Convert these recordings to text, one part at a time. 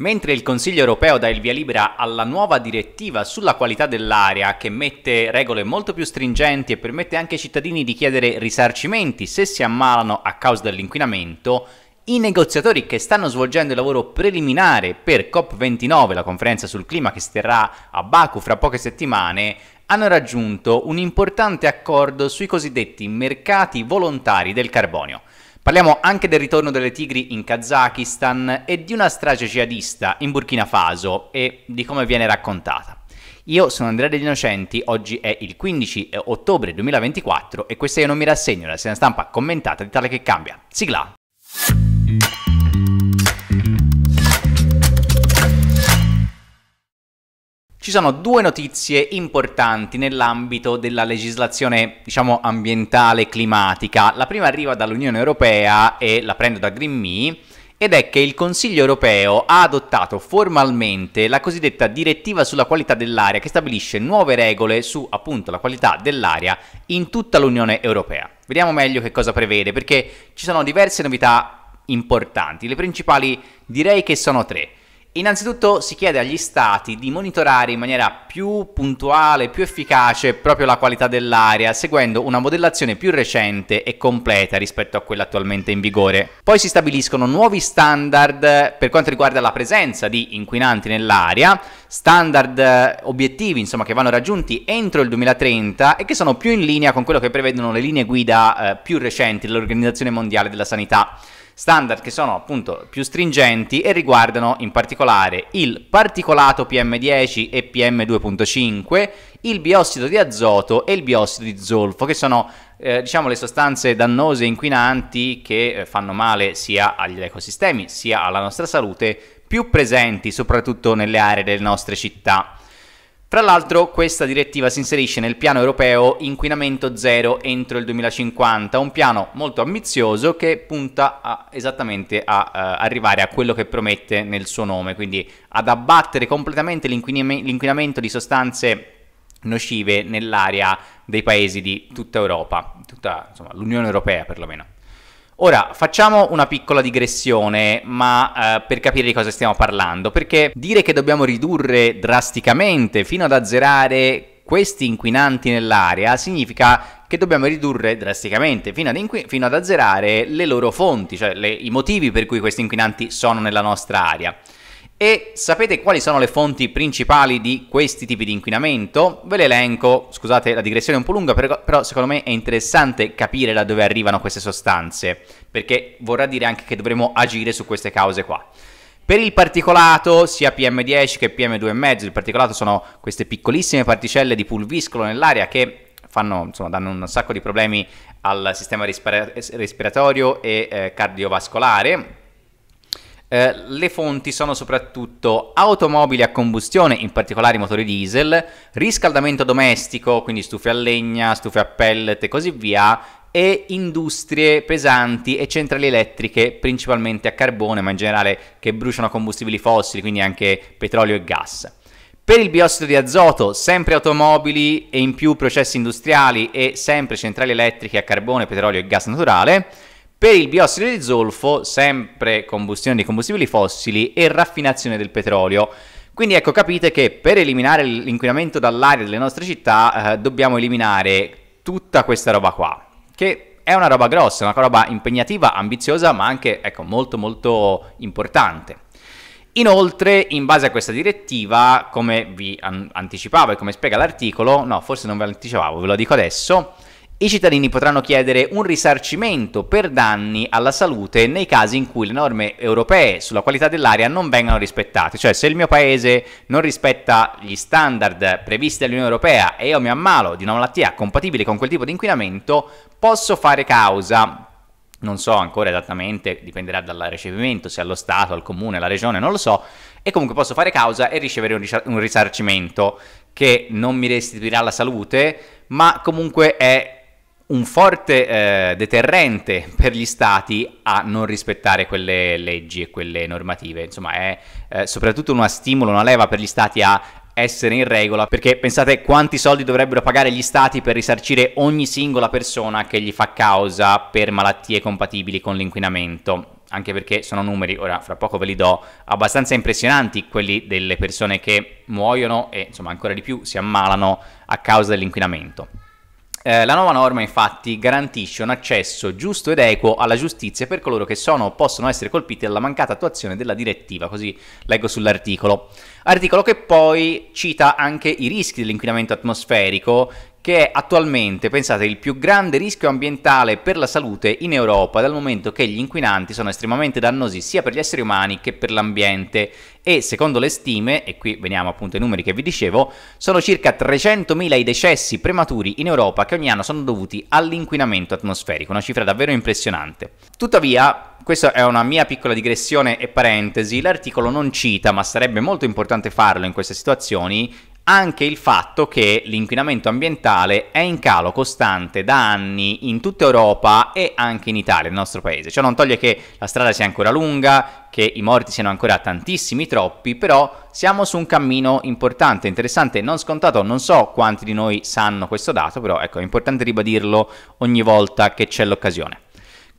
Mentre il Consiglio europeo dà il via libera alla nuova direttiva sulla qualità dell'aria, che mette regole molto più stringenti e permette anche ai cittadini di chiedere risarcimenti se si ammalano a causa dell'inquinamento, i negoziatori che stanno svolgendo il lavoro preliminare per COP29, la conferenza sul clima che si terrà a Baku fra poche settimane, hanno raggiunto un importante accordo sui cosiddetti mercati volontari del carbonio. Parliamo anche del ritorno delle tigri in Kazakistan e di una strage jihadista in Burkina Faso e di come viene raccontata. Io sono Andrea degli Innocenti, oggi è il 15 eh, ottobre 2024 e questa è Non mi rassegno, la sera stampa commentata di tale che cambia. Sigla! ci sono due notizie importanti nell'ambito della legislazione, diciamo, ambientale e climatica. La prima arriva dall'Unione Europea e la prendo da Green GreenMe ed è che il Consiglio europeo ha adottato formalmente la cosiddetta direttiva sulla qualità dell'aria che stabilisce nuove regole su appunto la qualità dell'aria in tutta l'Unione europea. Vediamo meglio che cosa prevede perché ci sono diverse novità importanti, le principali direi che sono tre. Innanzitutto si chiede agli stati di monitorare in maniera più puntuale, più efficace proprio la qualità dell'aria, seguendo una modellazione più recente e completa rispetto a quella attualmente in vigore. Poi si stabiliscono nuovi standard per quanto riguarda la presenza di inquinanti nell'aria, standard eh, obiettivi insomma che vanno raggiunti entro il 2030 e che sono più in linea con quello che prevedono le linee guida eh, più recenti dell'Organizzazione Mondiale della Sanità standard che sono appunto più stringenti e riguardano in particolare il particolato PM10 e PM2.5, il biossido di azoto e il biossido di zolfo, che sono eh, diciamo le sostanze dannose e inquinanti che eh, fanno male sia agli ecosistemi sia alla nostra salute, più presenti soprattutto nelle aree delle nostre città. Fra l'altro questa direttiva si inserisce nel piano europeo inquinamento zero entro il 2050, un piano molto ambizioso che punta a, esattamente a uh, arrivare a quello che promette nel suo nome, quindi ad abbattere completamente l'inquinam- l'inquinamento di sostanze nocive nell'area dei paesi di tutta Europa, tutta insomma, l'Unione Europea perlomeno. Ora facciamo una piccola digressione, ma eh, per capire di cosa stiamo parlando, perché dire che dobbiamo ridurre drasticamente fino ad azzerare questi inquinanti nell'area significa che dobbiamo ridurre drasticamente fino ad, inqui- fino ad azzerare le loro fonti, cioè le, i motivi per cui questi inquinanti sono nella nostra area. E sapete quali sono le fonti principali di questi tipi di inquinamento? Ve le elenco, scusate la digressione è un po' lunga, però secondo me è interessante capire da dove arrivano queste sostanze, perché vorrà dire anche che dovremo agire su queste cause qua. Per il particolato, sia PM10 che PM2,5, il particolato sono queste piccolissime particelle di pulviscolo nell'aria che fanno, insomma, danno un sacco di problemi al sistema respira- respiratorio e eh, cardiovascolare eh, le fonti sono soprattutto automobili a combustione, in particolare i motori diesel, riscaldamento domestico, quindi stufe a legna, stufe a pellet e così via, e industrie pesanti e centrali elettriche principalmente a carbone, ma in generale che bruciano combustibili fossili, quindi anche petrolio e gas. Per il biossido di azoto, sempre automobili e in più processi industriali e sempre centrali elettriche a carbone, petrolio e gas naturale per il biossido di zolfo, sempre combustione di combustibili fossili e raffinazione del petrolio. Quindi ecco, capite che per eliminare l'inquinamento dall'aria delle nostre città eh, dobbiamo eliminare tutta questa roba qua, che è una roba grossa, una roba impegnativa, ambiziosa, ma anche ecco, molto molto importante. Inoltre, in base a questa direttiva, come vi an- anticipavo e come spiega l'articolo, no, forse non ve l'anticipavo, ve lo dico adesso, i cittadini potranno chiedere un risarcimento per danni alla salute nei casi in cui le norme europee sulla qualità dell'aria non vengano rispettate, cioè se il mio paese non rispetta gli standard previsti dall'Unione Europea e io mi ammalo di una malattia compatibile con quel tipo di inquinamento, posso fare causa non so ancora esattamente, dipenderà dal ricevimento, se allo Stato, al Comune, alla Regione, non lo so, e comunque posso fare causa e ricevere un, risar- un risarcimento che non mi restituirà la salute, ma comunque è un forte eh, deterrente per gli stati a non rispettare quelle leggi e quelle normative. Insomma, è eh, soprattutto uno stimolo, una leva per gli stati a essere in regola, perché pensate quanti soldi dovrebbero pagare gli stati per risarcire ogni singola persona che gli fa causa per malattie compatibili con l'inquinamento. Anche perché sono numeri, ora fra poco ve li do, abbastanza impressionanti quelli delle persone che muoiono e insomma ancora di più si ammalano a causa dell'inquinamento. Eh, la nuova norma infatti garantisce un accesso giusto ed equo alla giustizia per coloro che sono o possono essere colpiti dalla mancata attuazione della direttiva, così leggo sull'articolo. Articolo che poi cita anche i rischi dell'inquinamento atmosferico che è attualmente, pensate, il più grande rischio ambientale per la salute in Europa, dal momento che gli inquinanti sono estremamente dannosi sia per gli esseri umani che per l'ambiente e secondo le stime, e qui veniamo appunto ai numeri che vi dicevo, sono circa 300.000 i decessi prematuri in Europa che ogni anno sono dovuti all'inquinamento atmosferico, una cifra davvero impressionante. Tuttavia, questa è una mia piccola digressione e parentesi, l'articolo non cita, ma sarebbe molto importante farlo in queste situazioni, anche il fatto che l'inquinamento ambientale è in calo costante da anni in tutta Europa e anche in Italia, nel nostro paese. Ciò non toglie che la strada sia ancora lunga, che i morti siano ancora tantissimi, troppi, però siamo su un cammino importante, interessante, non scontato, non so quanti di noi sanno questo dato, però ecco, è importante ribadirlo ogni volta che c'è l'occasione.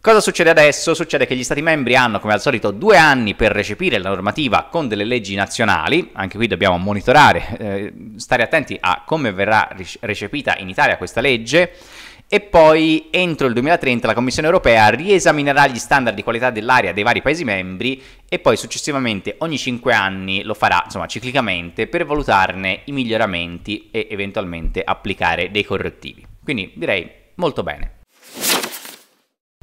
Cosa succede adesso? Succede che gli Stati membri hanno, come al solito, due anni per recepire la normativa con delle leggi nazionali, anche qui dobbiamo monitorare, eh, stare attenti a come verrà recepita in Italia questa legge, e poi entro il 2030 la Commissione europea riesaminerà gli standard di qualità dell'aria dei vari Paesi membri e poi successivamente ogni 5 anni lo farà, insomma, ciclicamente per valutarne i miglioramenti e eventualmente applicare dei correttivi. Quindi direi molto bene.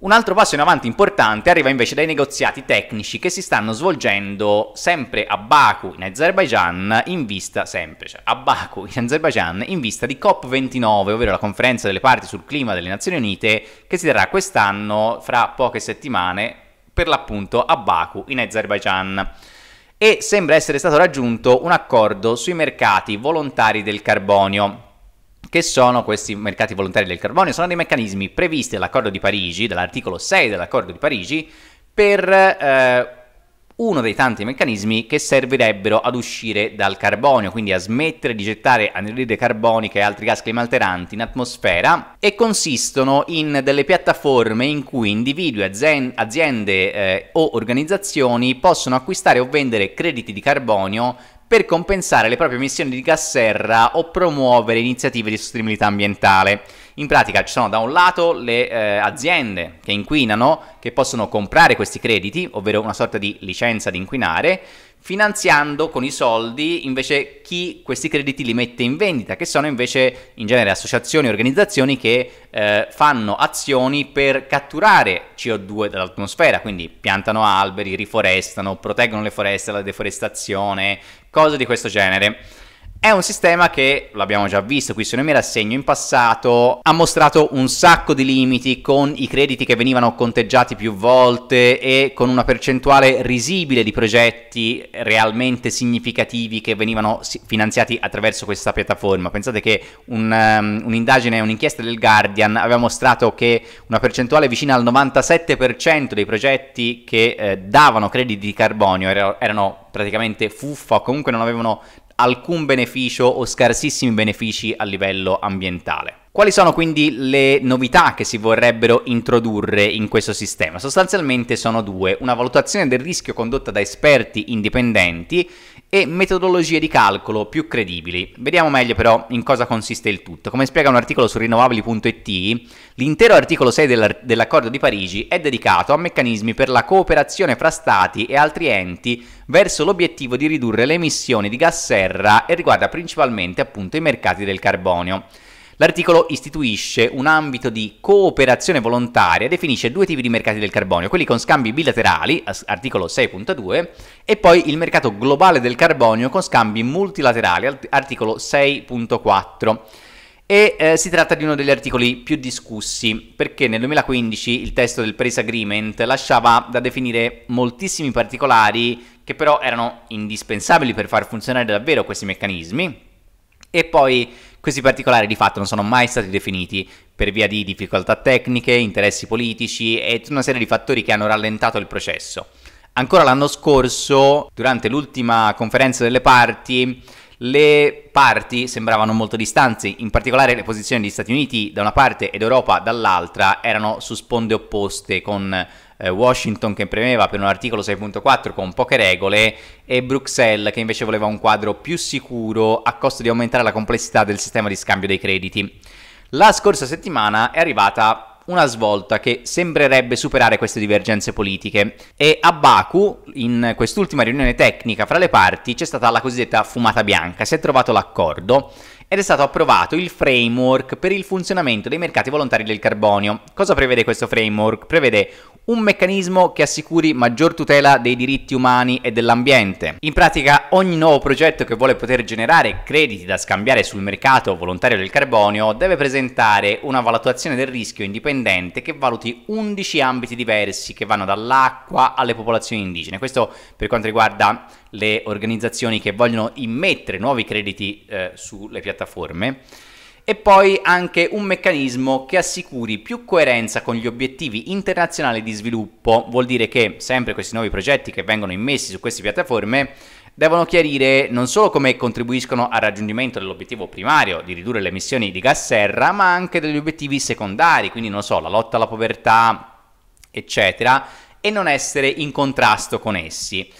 Un altro passo in avanti importante arriva invece dai negoziati tecnici che si stanno svolgendo sempre a Baku in Azerbaijan in vista sempre, cioè a Baku in Azerbaijan in vista di COP29, ovvero la conferenza delle parti sul clima delle Nazioni Unite che si terrà quest'anno fra poche settimane per l'appunto a Baku in Azerbaijan e sembra essere stato raggiunto un accordo sui mercati volontari del carbonio. Che sono questi mercati volontari del carbonio? Sono dei meccanismi previsti dall'accordo di Parigi, dall'articolo 6 dell'accordo di Parigi, per eh, uno dei tanti meccanismi che servirebbero ad uscire dal carbonio, quindi a smettere di gettare anidride carbonica e altri gas climalteranti in atmosfera e consistono in delle piattaforme in cui individui, aziende eh, o organizzazioni possono acquistare o vendere crediti di carbonio per compensare le proprie emissioni di gas serra o promuovere iniziative di sostenibilità ambientale. In pratica ci sono da un lato le eh, aziende che inquinano, che possono comprare questi crediti, ovvero una sorta di licenza di inquinare, finanziando con i soldi invece chi questi crediti li mette in vendita, che sono invece in genere associazioni e organizzazioni che eh, fanno azioni per catturare CO2 dall'atmosfera, quindi piantano alberi, riforestano, proteggono le foreste dalla deforestazione, cose di questo genere. È un sistema che, l'abbiamo già visto qui su Nomi Rassegno in passato, ha mostrato un sacco di limiti con i crediti che venivano conteggiati più volte e con una percentuale risibile di progetti realmente significativi che venivano finanziati attraverso questa piattaforma. Pensate che un, um, un'indagine, un'inchiesta del Guardian aveva mostrato che una percentuale vicina al 97% dei progetti che eh, davano crediti di carbonio erano praticamente fuffa o comunque non avevano alcun beneficio o scarsissimi benefici a livello ambientale. Quali sono quindi le novità che si vorrebbero introdurre in questo sistema? Sostanzialmente sono due, una valutazione del rischio condotta da esperti indipendenti e metodologie di calcolo più credibili. Vediamo meglio però in cosa consiste il tutto. Come spiega un articolo su rinnovabili.it, l'intero articolo 6 dell'accordo di Parigi è dedicato a meccanismi per la cooperazione fra stati e altri enti verso l'obiettivo di ridurre le emissioni di gas serra e riguarda principalmente appunto i mercati del carbonio. L'articolo istituisce un ambito di cooperazione volontaria definisce due tipi di mercati del carbonio, quelli con scambi bilaterali, articolo 6.2, e poi il mercato globale del carbonio con scambi multilaterali, articolo 6.4 e eh, si tratta di uno degli articoli più discussi perché nel 2015 il testo del Paris Agreement lasciava da definire moltissimi particolari che però erano indispensabili per far funzionare davvero questi meccanismi e poi questi particolari di fatto non sono mai stati definiti per via di difficoltà tecniche, interessi politici e tutta una serie di fattori che hanno rallentato il processo. Ancora l'anno scorso, durante l'ultima conferenza delle parti, le parti sembravano molto distanti, in particolare le posizioni di Stati Uniti da una parte ed Europa dall'altra erano su sponde opposte con eh, Washington che premeva per un articolo 6.4 con poche regole e Bruxelles che invece voleva un quadro più sicuro a costo di aumentare la complessità del sistema di scambio dei crediti. La scorsa settimana è arrivata una svolta che sembrerebbe superare queste divergenze politiche. E a Baku, in quest'ultima riunione tecnica fra le parti, c'è stata la cosiddetta fumata bianca, si è trovato l'accordo ed è stato approvato il framework per il funzionamento dei mercati volontari del carbonio. Cosa prevede questo framework? Prevede un meccanismo che assicuri maggior tutela dei diritti umani e dell'ambiente. In pratica ogni nuovo progetto che vuole poter generare crediti da scambiare sul mercato volontario del carbonio deve presentare una valutazione del rischio indipendente che valuti 11 ambiti diversi che vanno dall'acqua alle popolazioni indigene. Questo per quanto riguarda le organizzazioni che vogliono immettere nuovi crediti eh, sulle piattaforme e poi anche un meccanismo che assicuri più coerenza con gli obiettivi internazionali di sviluppo, vuol dire che sempre questi nuovi progetti che vengono immessi su queste piattaforme devono chiarire non solo come contribuiscono al raggiungimento dell'obiettivo primario di ridurre le emissioni di gas serra, ma anche degli obiettivi secondari, quindi non so, la lotta alla povertà, eccetera, e non essere in contrasto con essi.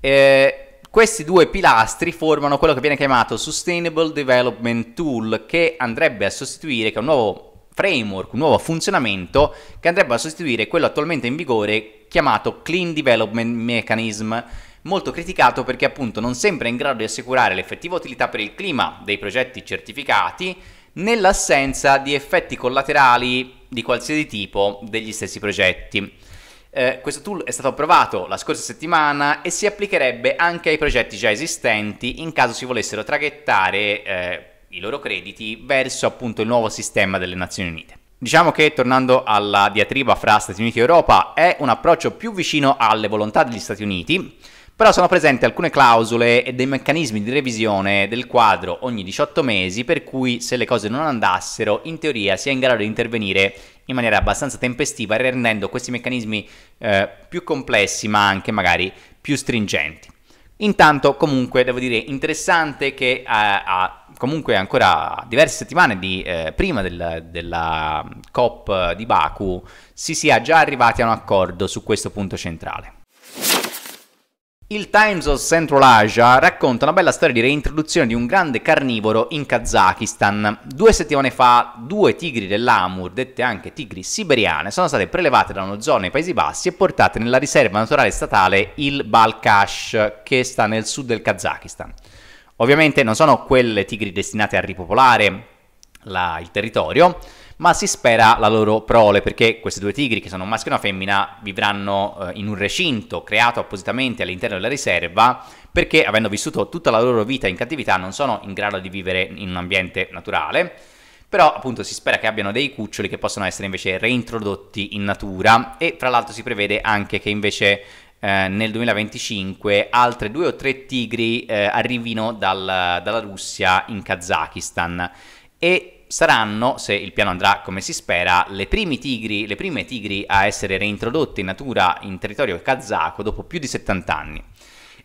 Eh, questi due pilastri formano quello che viene chiamato Sustainable Development Tool che andrebbe a sostituire, che è un nuovo framework, un nuovo funzionamento che andrebbe a sostituire quello attualmente in vigore chiamato Clean Development Mechanism, molto criticato perché appunto non sempre è in grado di assicurare l'effettiva utilità per il clima dei progetti certificati nell'assenza di effetti collaterali di qualsiasi tipo degli stessi progetti. Eh, questo tool è stato approvato la scorsa settimana e si applicherebbe anche ai progetti già esistenti in caso si volessero traghettare eh, i loro crediti verso appunto il nuovo sistema delle Nazioni Unite. Diciamo che, tornando alla diatriba fra Stati Uniti e Europa, è un approccio più vicino alle volontà degli Stati Uniti, però sono presenti alcune clausole e dei meccanismi di revisione del quadro ogni 18 mesi, per cui se le cose non andassero, in teoria si è in grado di intervenire in maniera abbastanza tempestiva, rendendo questi meccanismi eh, più complessi ma anche magari più stringenti. Intanto comunque devo dire interessante che eh, ha, a, comunque ancora diverse settimane di, eh, prima del, della COP di Baku si sia già arrivati a un accordo su questo punto centrale. Il Times of Central Asia racconta una bella storia di reintroduzione di un grande carnivoro in Kazakistan. Due settimane fa due tigri dell'Amur, dette anche tigri siberiane, sono state prelevate da una zona nei Paesi Bassi e portate nella riserva naturale statale il Balkash, che sta nel sud del Kazakistan. Ovviamente non sono quelle tigri destinate a ripopolare la, il territorio, ma si spera la loro prole, perché questi due tigri, che sono un maschio e una femmina, vivranno eh, in un recinto creato appositamente all'interno della riserva, perché avendo vissuto tutta la loro vita in cattività non sono in grado di vivere in un ambiente naturale, però appunto si spera che abbiano dei cuccioli che possono essere invece reintrodotti in natura e fra l'altro si prevede anche che invece eh, nel 2025 altre due o tre tigri eh, arrivino dal, dalla Russia in Kazakistan e saranno, se il piano andrà come si spera, le, tigri, le prime tigri a essere reintrodotte in natura in territorio kazako dopo più di 70 anni.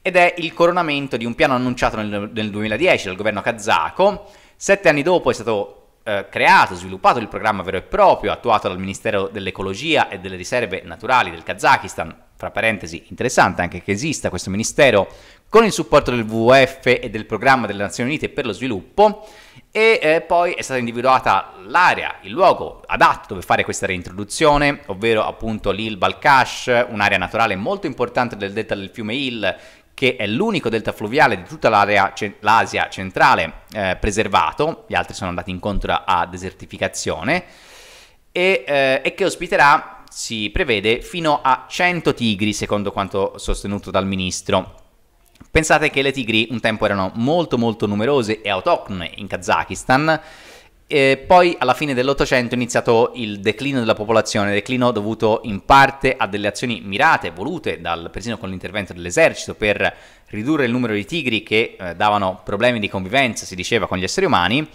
Ed è il coronamento di un piano annunciato nel, nel 2010 dal governo kazako. Sette anni dopo è stato eh, creato, sviluppato il programma vero e proprio, attuato dal Ministero dell'Ecologia e delle Riserve Naturali del Kazakistan fra parentesi, interessante anche che esista questo ministero con il supporto del WWF e del programma delle Nazioni Unite per lo sviluppo e eh, poi è stata individuata l'area, il luogo adatto dove fare questa reintroduzione, ovvero appunto l'Il Balkash, un'area naturale molto importante del delta del fiume Il che è l'unico delta fluviale di tutta l'Asia centrale eh, preservato, gli altri sono andati incontro a desertificazione, e, eh, e che ospiterà si prevede fino a 100 tigri, secondo quanto sostenuto dal ministro. Pensate che le tigri un tempo erano molto molto numerose e autoctone in Kazakistan, e poi alla fine dell'Ottocento è iniziato il declino della popolazione, declino dovuto in parte a delle azioni mirate, volute dal, persino con l'intervento dell'esercito per ridurre il numero di tigri che eh, davano problemi di convivenza, si diceva, con gli esseri umani,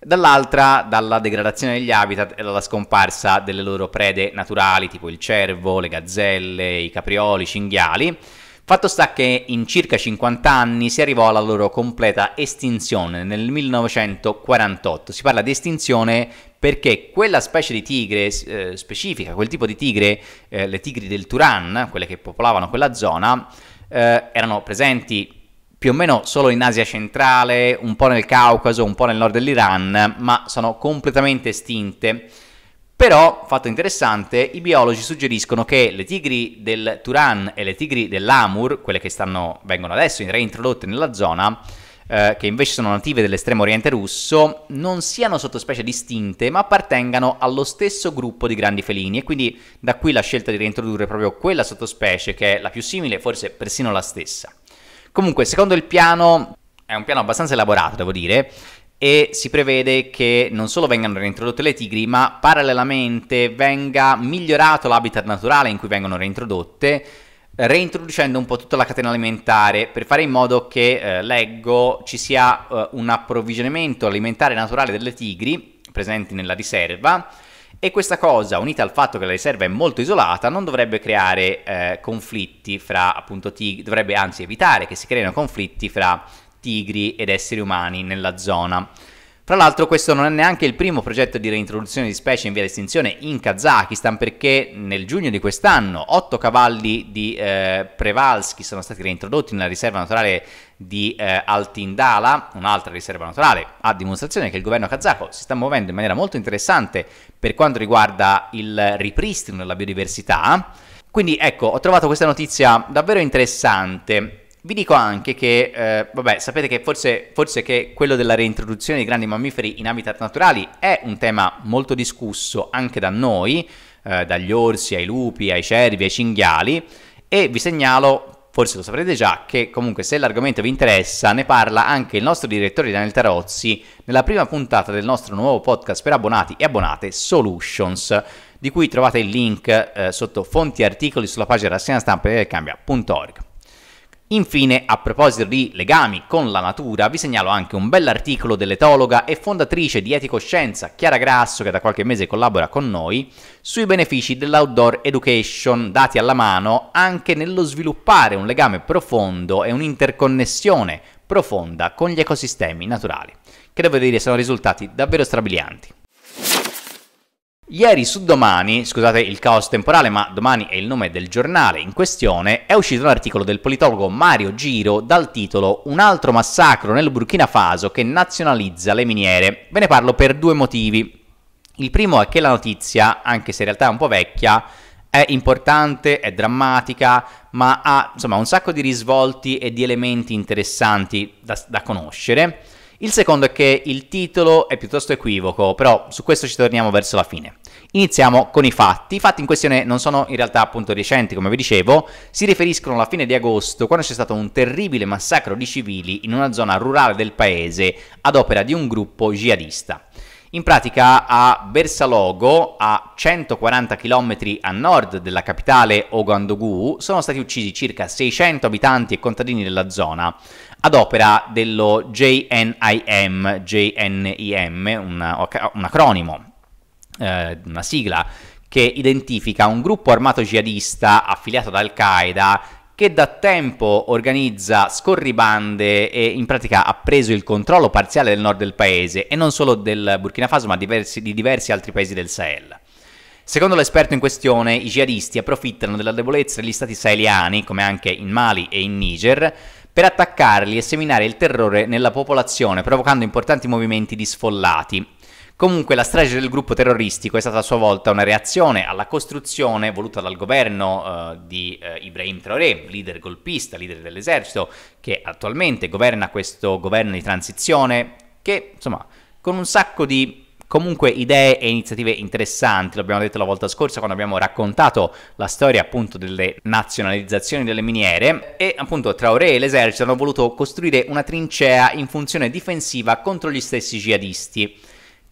dall'altra dalla degradazione degli habitat e dalla scomparsa delle loro prede naturali, tipo il cervo, le gazzelle, i caprioli, i cinghiali. Fatto sta che in circa 50 anni si arrivò alla loro completa estinzione nel 1948. Si parla di estinzione perché quella specie di tigre eh, specifica, quel tipo di tigre, eh, le tigri del Turan, quelle che popolavano quella zona, eh, erano presenti più o meno solo in Asia centrale, un po' nel Caucaso, un po' nel nord dell'Iran, ma sono completamente estinte. Però, fatto interessante, i biologi suggeriscono che le tigri del Turan e le tigri dell'Amur, quelle che stanno, vengono adesso reintrodotte nella zona, eh, che invece sono native dell'estremo oriente russo, non siano sottospecie distinte, ma appartengano allo stesso gruppo di grandi felini. E quindi da qui la scelta di reintrodurre proprio quella sottospecie, che è la più simile, forse persino la stessa. Comunque, secondo il piano, è un piano abbastanza elaborato, devo dire, e si prevede che non solo vengano reintrodotte le tigri, ma parallelamente venga migliorato l'habitat naturale in cui vengono reintrodotte, reintroducendo un po' tutta la catena alimentare per fare in modo che, eh, leggo, ci sia eh, un approvvigionamento alimentare naturale delle tigri presenti nella riserva e questa cosa, unita al fatto che la riserva è molto isolata, non dovrebbe creare eh, conflitti fra appunto tigri, dovrebbe anzi evitare che si creino conflitti fra tigri ed esseri umani nella zona. Fra l'altro questo non è neanche il primo progetto di reintroduzione di specie in via di estinzione in Kazakistan perché nel giugno di quest'anno otto cavalli di eh, Prevalsky sono stati reintrodotti nella riserva naturale di eh, Altindala, un'altra riserva naturale, a dimostrazione che il governo kazako si sta muovendo in maniera molto interessante per quanto riguarda il ripristino della biodiversità. Quindi ecco, ho trovato questa notizia davvero interessante. Vi dico anche che, eh, vabbè, sapete che forse, forse che quello della reintroduzione di grandi mammiferi in habitat naturali è un tema molto discusso anche da noi, eh, dagli orsi ai lupi, ai cervi, ai cinghiali, e vi segnalo forse lo saprete già, che comunque se l'argomento vi interessa ne parla anche il nostro direttore Daniel Tarozzi nella prima puntata del nostro nuovo podcast per abbonati e abbonate Solutions, di cui trovate il link eh, sotto fonti e articoli sulla pagina rassegna stampa di cambia.org. Infine, a proposito di legami con la natura, vi segnalo anche un bell'articolo dell'etologa e fondatrice di Eticoscienza Chiara Grasso, che da qualche mese collabora con noi, sui benefici dell'outdoor education dati alla mano anche nello sviluppare un legame profondo e un'interconnessione profonda con gli ecosistemi naturali, che devo dire sono risultati davvero strabilianti. Ieri su domani, scusate il caos temporale, ma domani è il nome del giornale in questione, è uscito un articolo del politologo Mario Giro dal titolo Un altro massacro nel Burkina Faso che nazionalizza le miniere. Ve ne parlo per due motivi. Il primo è che la notizia, anche se in realtà è un po' vecchia, è importante, è drammatica, ma ha insomma un sacco di risvolti e di elementi interessanti da, da conoscere. Il secondo è che il titolo è piuttosto equivoco, però su questo ci torniamo verso la fine. Iniziamo con i fatti. I fatti in questione non sono in realtà appunto recenti, come vi dicevo, si riferiscono alla fine di agosto, quando c'è stato un terribile massacro di civili in una zona rurale del paese ad opera di un gruppo jihadista. In pratica a Bersalogo, a 140 km a nord della capitale Ogandogu, sono stati uccisi circa 600 abitanti e contadini della zona ad opera dello JNIM, JNIM una, un acronimo, eh, una sigla che identifica un gruppo armato jihadista affiliato ad Al-Qaeda che da tempo organizza scorribande e in pratica ha preso il controllo parziale del nord del paese e non solo del Burkina Faso ma diversi, di diversi altri paesi del Sahel. Secondo l'esperto in questione, i jihadisti approfittano della debolezza degli stati saheliani, come anche in Mali e in Niger, per attaccarli e seminare il terrore nella popolazione, provocando importanti movimenti di sfollati. Comunque la strage del gruppo terroristico è stata a sua volta una reazione alla costruzione voluta dal governo eh, di eh, Ibrahim Traoré, leader golpista, leader dell'esercito, che attualmente governa questo governo di transizione che, insomma, con un sacco di Comunque idee e iniziative interessanti, l'abbiamo detto la volta scorsa quando abbiamo raccontato la storia appunto delle nazionalizzazioni delle miniere e appunto Traoré e l'esercito hanno voluto costruire una trincea in funzione difensiva contro gli stessi jihadisti.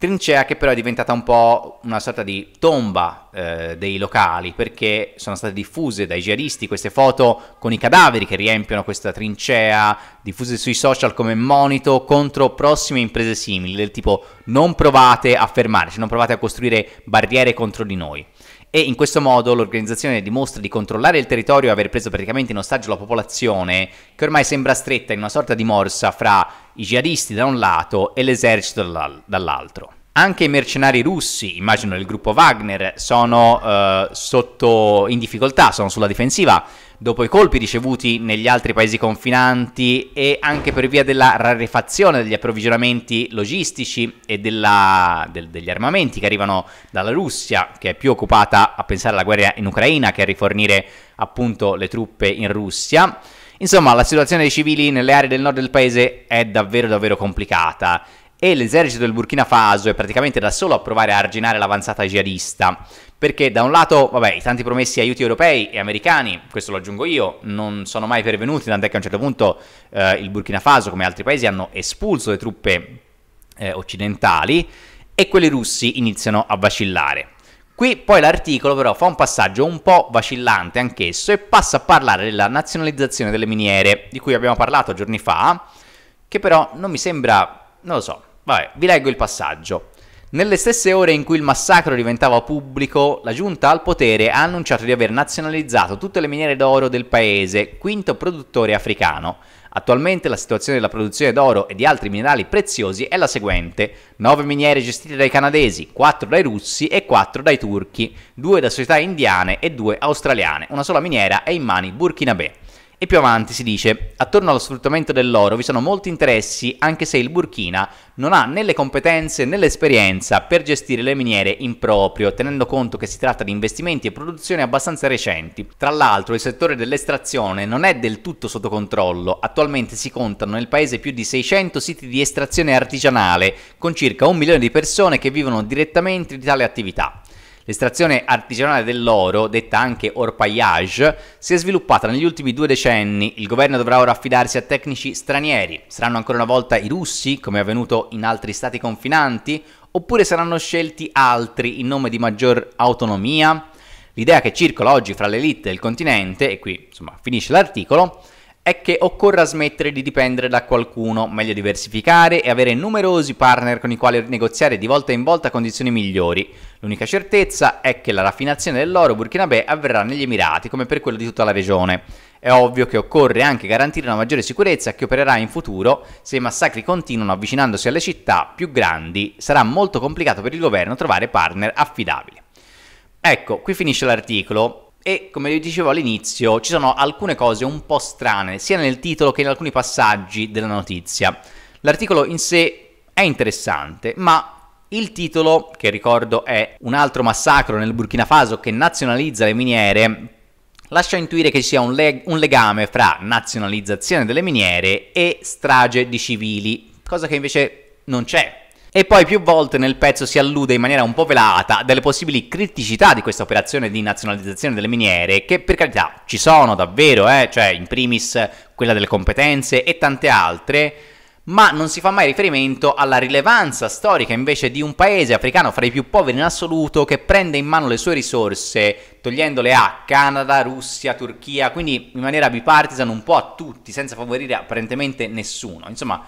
Trincea che però è diventata un po' una sorta di tomba eh, dei locali perché sono state diffuse dai jihadisti queste foto con i cadaveri che riempiono questa trincea, diffuse sui social come monito contro prossime imprese simili, del tipo non provate a fermarci, non provate a costruire barriere contro di noi e in questo modo l'organizzazione dimostra di controllare il territorio e aver preso praticamente in ostaggio la popolazione, che ormai sembra stretta in una sorta di morsa fra i jihadisti da un lato e l'esercito dall'altro. Anche i mercenari russi, immagino il gruppo Wagner, sono eh, sotto, in difficoltà, sono sulla difensiva dopo i colpi ricevuti negli altri paesi confinanti e anche per via della rarefazione degli approvvigionamenti logistici e della, del, degli armamenti che arrivano dalla Russia, che è più occupata a pensare alla guerra in Ucraina che a rifornire appunto le truppe in Russia. Insomma, la situazione dei civili nelle aree del nord del paese è davvero davvero complicata e l'esercito del Burkina Faso è praticamente da solo a provare a arginare l'avanzata jihadista. Perché da un lato, vabbè, i tanti promessi aiuti europei e americani, questo lo aggiungo io, non sono mai pervenuti, tant'è che a un certo punto eh, il Burkina Faso, come altri paesi, hanno espulso le truppe eh, occidentali e quelli russi iniziano a vacillare. Qui poi l'articolo però fa un passaggio un po' vacillante anch'esso e passa a parlare della nazionalizzazione delle miniere, di cui abbiamo parlato giorni fa, che però non mi sembra, non lo so, Vabbè, vi leggo il passaggio. Nelle stesse ore in cui il massacro diventava pubblico, la giunta al potere ha annunciato di aver nazionalizzato tutte le miniere d'oro del paese, quinto produttore africano. Attualmente la situazione della produzione d'oro e di altri minerali preziosi è la seguente: 9 miniere gestite dai canadesi, 4 dai russi e 4 dai turchi, 2 da società indiane e 2 australiane. Una sola miniera è in mani burkinabè. E più avanti si dice, attorno allo sfruttamento dell'oro vi sono molti interessi anche se il Burkina non ha né le competenze né l'esperienza per gestire le miniere in proprio, tenendo conto che si tratta di investimenti e produzioni abbastanza recenti. Tra l'altro il settore dell'estrazione non è del tutto sotto controllo, attualmente si contano nel paese più di 600 siti di estrazione artigianale, con circa un milione di persone che vivono direttamente di tale attività. L'estrazione artigianale dell'oro, detta anche orpaillage, si è sviluppata negli ultimi due decenni. Il governo dovrà ora affidarsi a tecnici stranieri. Saranno ancora una volta i russi, come è avvenuto in altri stati confinanti, oppure saranno scelti altri in nome di maggior autonomia? L'idea che circola oggi fra l'elite del continente, e qui insomma finisce l'articolo, è che occorra smettere di dipendere da qualcuno, meglio diversificare e avere numerosi partner con i quali negoziare di volta in volta condizioni migliori. L'unica certezza è che la raffinazione dell'oro burkinabè avverrà negli Emirati, come per quello di tutta la regione. È ovvio che occorre anche garantire una maggiore sicurezza che opererà in futuro se i massacri continuano avvicinandosi alle città più grandi, sarà molto complicato per il governo trovare partner affidabili. Ecco, qui finisce l'articolo e come vi dicevo all'inizio, ci sono alcune cose un po' strane, sia nel titolo che in alcuni passaggi della notizia. L'articolo in sé è interessante, ma il titolo, che ricordo è un altro massacro nel Burkina Faso che nazionalizza le miniere, lascia intuire che ci sia un, leg- un legame fra nazionalizzazione delle miniere e strage di civili, cosa che invece non c'è e poi più volte nel pezzo si allude in maniera un po' velata delle possibili criticità di questa operazione di nazionalizzazione delle miniere, che per carità ci sono davvero, eh? cioè in primis quella delle competenze e tante altre, ma non si fa mai riferimento alla rilevanza storica invece di un paese africano fra i più poveri in assoluto che prende in mano le sue risorse togliendole a Canada, Russia, Turchia, quindi in maniera bipartisan un po' a tutti, senza favorire apparentemente nessuno. Insomma,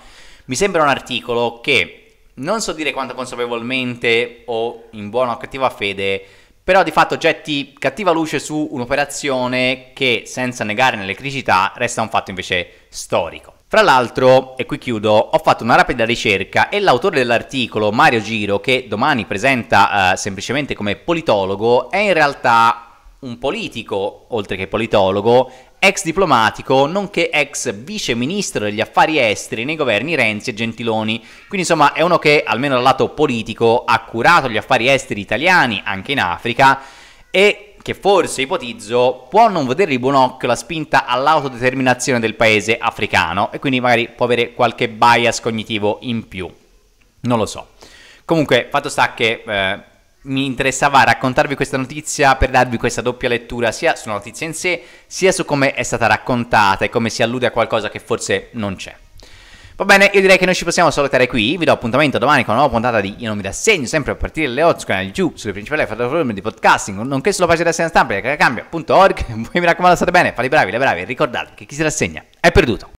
mi sembra un articolo che non so dire quanto consapevolmente o in buona o cattiva fede, però di fatto getti cattiva luce su un'operazione che, senza negare nelle criticità, resta un fatto invece storico. Fra l'altro, e qui chiudo, ho fatto una rapida ricerca e l'autore dell'articolo, Mario Giro, che domani presenta eh, semplicemente come politologo, è in realtà un politico, oltre che politologo, ex diplomatico, nonché ex vice ministro degli affari esteri nei governi Renzi e Gentiloni. Quindi insomma è uno che, almeno dal lato politico, ha curato gli affari esteri italiani anche in Africa e che forse, ipotizzo, può non vedere di buon occhio la spinta all'autodeterminazione del paese africano e quindi magari può avere qualche bias cognitivo in più. Non lo so. Comunque, fatto sta che... Eh, mi interessava raccontarvi questa notizia per darvi questa doppia lettura sia sulla notizia in sé, sia su come è stata raccontata e come si allude a qualcosa che forse non c'è. Va bene, io direi che noi ci possiamo salutare qui. Vi do appuntamento domani con una nuova puntata di Io non mi rassegno, sempre a partire dalle 8 canali giù sulle principali piattaforme di podcasting, nonché sulla pagina di della stampa, caracambia.org. Voi mi raccomando, state bene, fate i bravi, le bravi, ricordate che chi si rassegna è perduto.